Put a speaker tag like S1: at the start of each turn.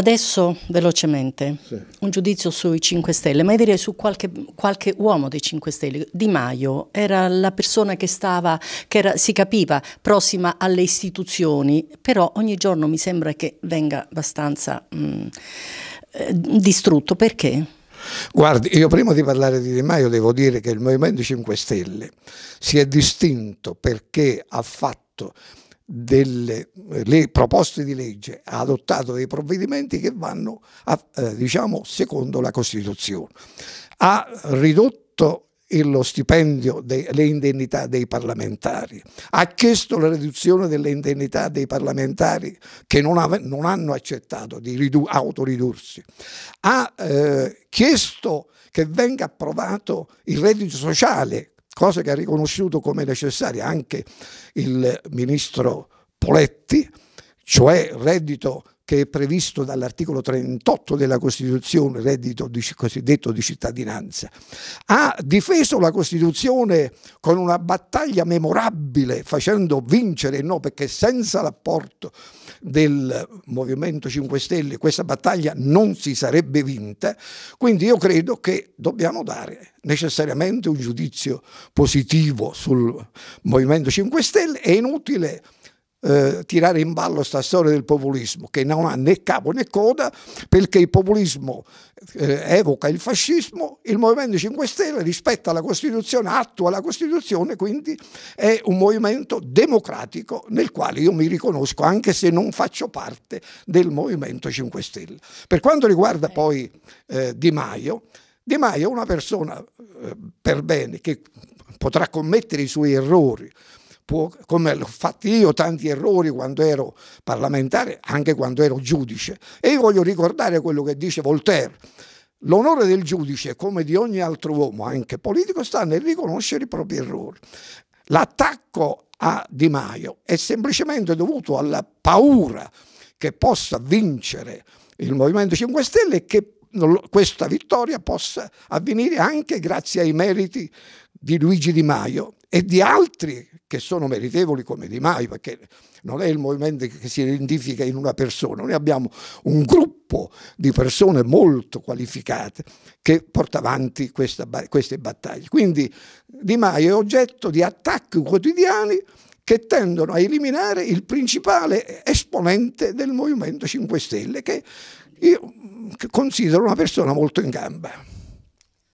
S1: Adesso velocemente sì. un giudizio sui 5 Stelle, ma io direi su qualche, qualche, uomo dei 5 Stelle. Di Maio era la persona che stava, che era, si capiva, prossima alle istituzioni, però ogni giorno mi sembra che venga abbastanza mh, mm, eh, distrutto. Perché?
S2: Guardi, io prima di parlare di Di Maio devo dire che il Movimento 5 Stelle si è distinto perché ha fatto delle le proposte di legge, ha adottato dei provvedimenti che vanno a, eh, diciamo secondo la Costituzione. Ha ridotto lo stipendio, delle indennità dei parlamentari, ha chiesto la riduzione delle indennità dei parlamentari che non, ave, non hanno accettato di ridu, autoridursi, ha eh, chiesto che venga approvato il reddito sociale cosa che ha riconosciuto come necessaria anche il ministro Poletti, cioè reddito che è previsto dall'articolo 38 della Costituzione, reddito di, cosiddetto di cittadinanza. Ha difeso la Costituzione con una battaglia memorabile, facendo vincere il no, perché senza l'apporto del Movimento 5 Stelle questa battaglia non si sarebbe vinta. Quindi io credo che dobbiamo dare necessariamente un giudizio positivo sul Movimento 5 Stelle. È inutile eh, tirare in ballo questa storia del populismo che non ha né capo né coda perché il populismo eh, evoca il fascismo, il Movimento 5 Stelle rispetta la Costituzione, attua la Costituzione, quindi è un movimento democratico nel quale io mi riconosco anche se non faccio parte del Movimento 5 Stelle. Per quanto riguarda eh. poi eh, Di Maio, Di Maio è una persona eh, per bene che potrà commettere i suoi errori, può, come ho fatto io tanti errori quando ero parlamentare, anche quando ero giudice. E io voglio ricordare quello che dice Voltaire. L'onore del giudice, come di ogni altro uomo, anche politico, sta nel riconoscere i propri errori. L'attacco a Di Maio è semplicemente dovuto alla paura che possa vincere il Movimento 5 Stelle e che questa vittoria possa avvenire anche grazie ai meriti di Luigi Di Maio e di altri che sono meritevoli come Di Maio, perché non è il movimento che si identifica in una persona, noi abbiamo un gruppo di persone molto qualificate che porta avanti questa, queste battaglie. Quindi Di Maio è oggetto di attacchi quotidiani che tendono a eliminare il principale esponente del Movimento 5 Stelle, che io considero una persona molto in gamba.